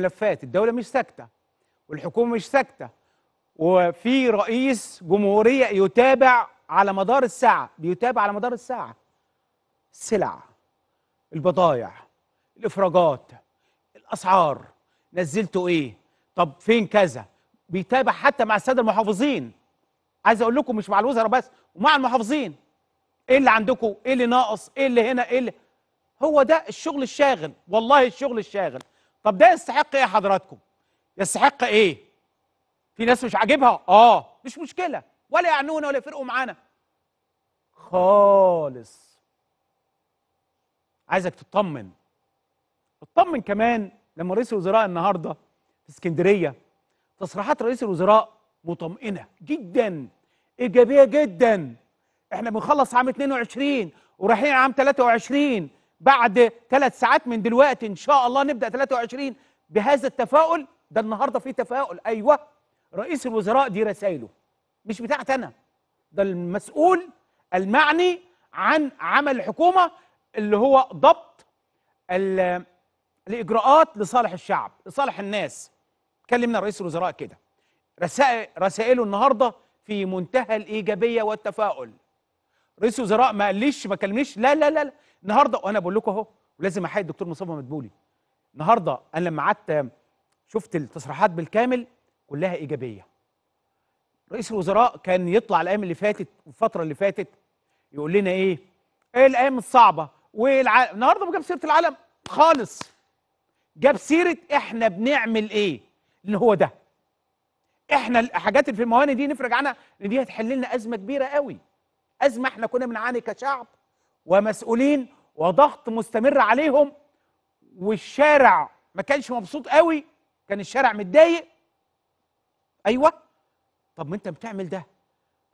ملفات الدولة مش ساكتة والحكومة مش ساكتة وفي رئيس جمهورية يتابع على مدار الساعة بيتابع على مدار الساعة السلع البضائع الإفراجات الأسعار نزلتوا إيه طب فين كذا بيتابع حتى مع السادة المحافظين عايز أقول لكم مش مع الوزراء بس ومع المحافظين إيه اللي عندكم إيه اللي ناقص إيه اللي هنا إيه اللي هو ده الشغل الشاغل والله الشغل الشاغل طب ده يستحق ايه حضراتكم يستحق ايه في ناس مش عاجبها اه مش مشكله ولا يعنونا ولا يفرقوا معانا خالص عايزك تطمن اطمن كمان لما رئيس الوزراء النهارده في اسكندريه تصريحات رئيس الوزراء مطمئنه جدا ايجابيه جدا احنا بنخلص عام 22 ورايحين عام 23 بعد ثلاث ساعات من دلوقتي ان شاء الله نبدا 23 بهذا التفاؤل ده النهارده في تفاؤل ايوه رئيس الوزراء دي رسائله مش بتاعت انا ده المسؤول المعني عن عمل الحكومه اللي هو ضبط الاجراءات لصالح الشعب لصالح الناس كلمنا رئيس الوزراء كده رسائل رسائله النهارده في منتهى الايجابيه والتفاؤل رئيس وزراء ما قاليش ما كلمنيش لا لا لا, لا. النهارده وانا بقول لكم اهو ولازم احيي الدكتور مصطفى مدبولي النهارده انا لما قعدت شفت التصريحات بالكامل كلها ايجابيه رئيس الوزراء كان يطلع الايام اللي فاتت الفتره اللي فاتت يقول لنا ايه ايه الايام الصعبه والعالم النهارده ما جاب سيره العالم خالص جاب سيره احنا بنعمل ايه اللي هو ده احنا الحاجات اللي في الموانئ دي نفرج عنها ان دي هتحل لنا ازمه كبيره قوي أزمة احنا كنا بنعاني كشعب ومسؤولين وضغط مستمر عليهم والشارع ما كانش مبسوط قوي كان الشارع متضايق ايوه طب ما انت بتعمل ده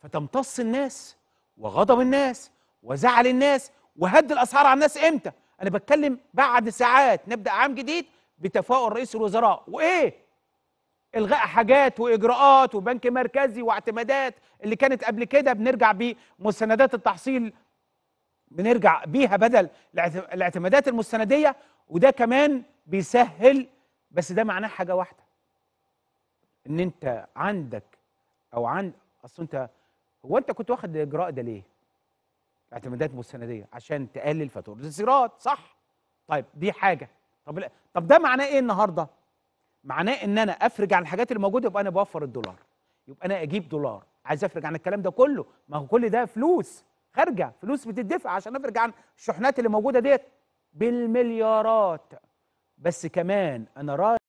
فتمتص الناس وغضب الناس وزعل الناس وهد الاسعار على الناس امتى انا بتكلم بعد ساعات نبدا عام جديد بتفاؤل رئيس الوزراء وايه الغاء حاجات واجراءات وبنك مركزي واعتمادات اللي كانت قبل كده بنرجع بمستندات التحصيل بنرجع بيها بدل الاعتمادات المستنديه وده كمان بيسهل بس ده معناه حاجه واحده ان انت عندك او عند اصل انت هو انت كنت واخد الاجراء ده ليه؟ اعتمادات مستنديه عشان تقلل فاتوره الزيارات صح؟ طيب دي حاجه طب طب ده معناه ايه النهارده؟ معناه ان انا افرج عن الحاجات اللي موجوده يبقى انا بوفر الدولار يبقى انا اجيب دولار عايز افرج عن الكلام ده كله ما هو كل ده فلوس خارجه فلوس بتدفع عشان افرج عن الشحنات اللي موجوده ديت بالمليارات بس كمان انا رأي